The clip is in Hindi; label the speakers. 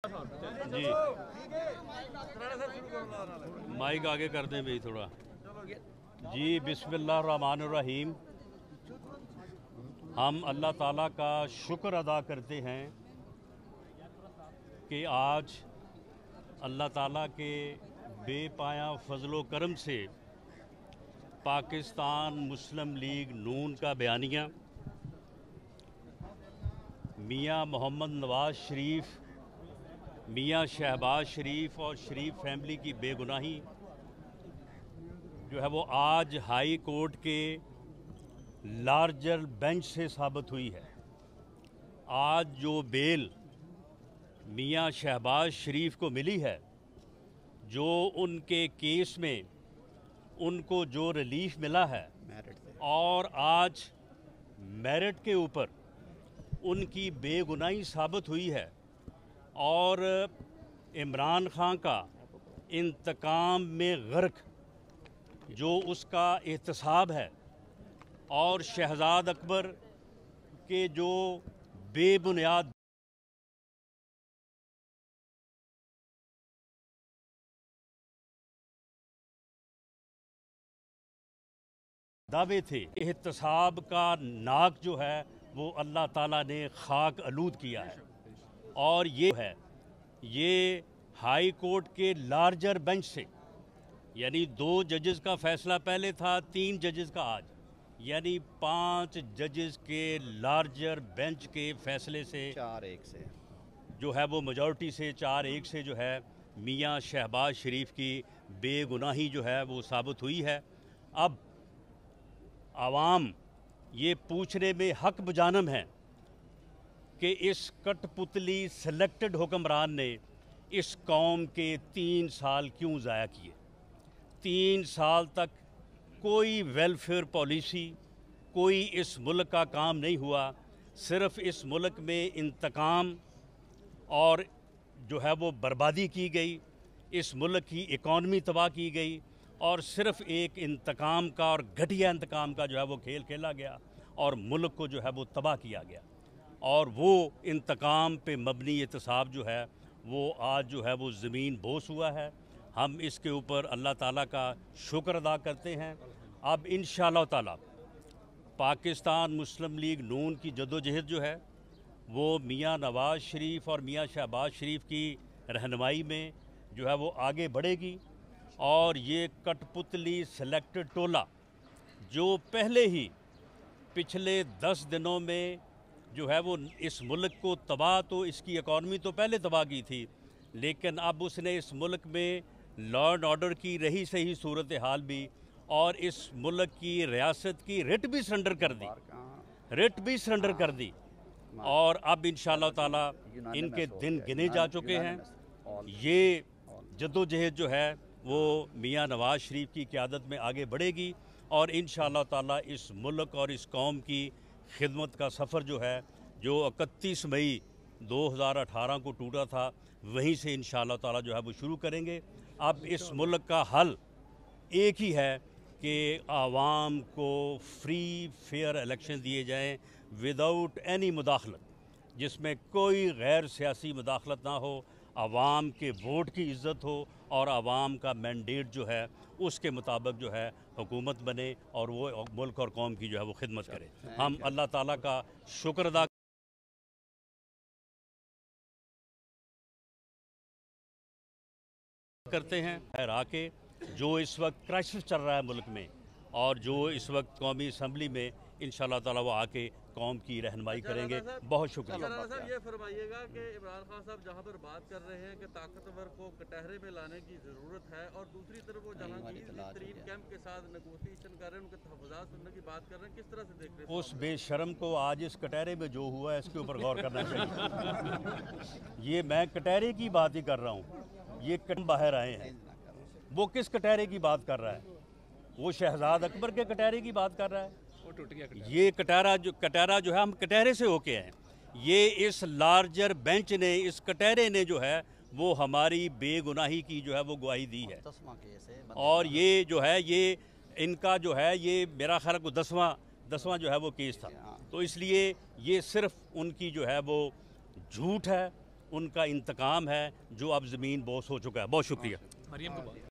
Speaker 1: जी माइक आगे कर दें भाई थोड़ा जी बिस्मिल्लाहमान रहीम हम अल्लाह ताला का शुक्र अदा करते हैं कि आज अल्लाह ताला के बेपाया फजलो करम से पाकिस्तान मुस्लिम लीग नून का बयानिया मियां मोहम्मद नवाज शरीफ़ मियाँ शहबाज शरीफ और शरीफ फैमिली की बेगुनाही जो है वो आज हाई कोर्ट के लार्जर बेंच से साबित हुई है आज जो बेल मियाँ शहबाज शरीफ को मिली है जो उनके केस में उनको जो रिलीफ मिला है और आज मेरिट के ऊपर उनकी बेगुनाही साबित हुई है और इमरान खान का इंतकाम में गर्क जो उसका एहतसाब है और शहजाद अकबर के जो बेबुनियाद दावे थे एहतसाब का नाक जो है वो अल्लाह ताला ने खाक आलूद किया है और ये है ये हाई कोर्ट के लार्जर बेंच से यानी दो जजेस का फैसला पहले था तीन जजेस का आज यानी पांच जजेस के लार्जर बेंच के फैसले से चार एक से जो है वो मेजॉरिटी से चार एक से जो है मियां शहबाज शरीफ की बेगुनाही जो है वो साबित हुई है अब आवाम ये पूछने में हक बजानम है कि इस कठपुतली सिलेक्टेड हुक्मरान ने इस कौम के तीन साल क्यों ज़ाया किए तीन साल तक कोई वेलफेयर पॉलिसी कोई इस मुल्क का काम नहीं हुआ सिर्फ इस मुल्क में इंतकाम और जो है वो बर्बादी की गई इस मुल्क की इकॉनमी तबाह की गई और सिर्फ एक इंतकाम का और घटिया इंतकाम का जो है वो खेल खेला गया और मुल्क को जो है वो तबाह किया गया और वो इंतकाम पे मबनी एहतसाब जो है वो आज जो है वो ज़मीन बोस हुआ है हम इसके ऊपर अल्लाह ताला का शुक्र अदा करते हैं अब इन ताला पाकिस्तान मुस्लिम लीग नून की जदोजहद जो है वो मियाँ नवाज़ शरीफ और मियाँ शहबाज शरीफ की रहनमाई में जो है वो आगे बढ़ेगी और ये कठपुतली सेलेक्टेड टोला जो पहले ही पिछले दस दिनों में जो है वो इस मुल्क को तबाह तो इसकी इकॉनमी तो पहले तबाह की थी लेकिन अब उसने इस मुल्क में लॉ एंड ऑर्डर की रही सही सूरत हाल भी और इस मुल्क की रियासत की रिट भी सरेंडर कर दी रिट भी सरेंडर कर दी और अब इन ताला इनके दिन गिने जा चुके हैं ये जदोजहद जो है वो मियाँ नवाज शरीफ की क्यादत में आगे बढ़ेगी और इन ताला इस मुल्क और इस कौम की खिदमत का सफ़र जो है जो इकतीस मई 2018 को टूटा था वहीं से इन ताला जो है वो शुरू करेंगे अब इस मुल्क का हल एक ही है कि आवाम को फ्री फेयर इलेक्शन दिए जाएं विदाउट एनी मुदाखलत जिसमें कोई गैर सियासी मुदाखलत ना हो आवाम के वोट की इज्जत हो और आवाम का मैंडेट जो है उसके मुताबिक जो है हुकूमत बने और वो मुल्क और कौम की जो है वो खिदमत करे हम अल्लाह ताला का शुक्र अदा करते हैं ठहरा के जो इस वक्त क्राइसिस चल रहा है मुल्क में और जो इस वक्त कौमी असम्बली में इन ताला वो आके कौम की रहनमाई अच्छा, करेंगे बहुत शुक्रिया अच्छा, साहब ये फरमाइएगा कि इमरान खान साहब जहाँ पर बात कर रहे हैं कि ताकतवर
Speaker 2: को कटहरे में लाने की ज़रूरत है और दूसरी तरफ वो जहाँ तरीन
Speaker 1: कैंप के साथ नगोसिएशन कर रहे हैं उनके तहफात सुनने की बात कर रहे हैं किस तरह से देख रहे हैं उस बेशरम को आज इस कटहरे में जो हुआ है इसके ऊपर गौर करना चाहिए ये मैं कटहरे की बात ही कर रहा हूँ ये बाहर आए हैं वो किस कटहरे की बात कर रहा है वो शहजाद अकबर के कटहरे की बात कर रहा है टूट गया कटारा। ये कटारा जो कटारा जो है हम कटहरे से होके हैं ये इस लार्जर बेंच ने इस कटहरे ने जो है वो हमारी बेगुनाही की जो है वो गवाही दी है और ये जो है ये इनका जो है ये मेरा ख्याल को दसवां दसवां जो है वो केस था हाँ। तो इसलिए ये सिर्फ उनकी जो है वो झूठ है उनका इंतकाम है जो अब ज़मीन बोस हो चुका है बहुत शुक्रिया मरियम